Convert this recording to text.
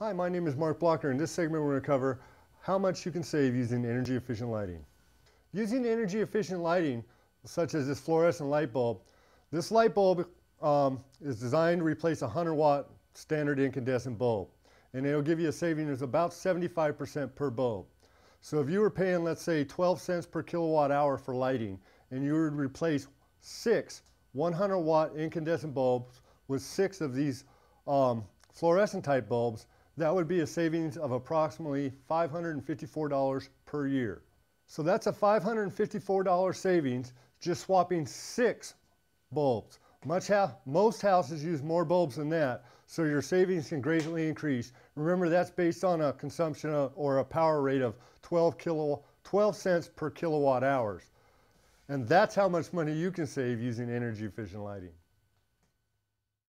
Hi, my name is Mark Blockner. In this segment, we're going to cover how much you can save using energy efficient lighting. Using energy efficient lighting, such as this fluorescent light bulb, this light bulb um, is designed to replace a 100 watt standard incandescent bulb. And it'll give you a savings of about 75% per bulb. So if you were paying, let's say, 12 cents per kilowatt hour for lighting, and you would replace six 100 watt incandescent bulbs with six of these um, fluorescent type bulbs, that would be a savings of approximately $554 per year. So that's a $554 savings just swapping six bulbs. Much ha most houses use more bulbs than that, so your savings can greatly increase. Remember, that's based on a consumption of, or a power rate of 12, kilo, 12 cents per kilowatt hours. And that's how much money you can save using energy efficient lighting.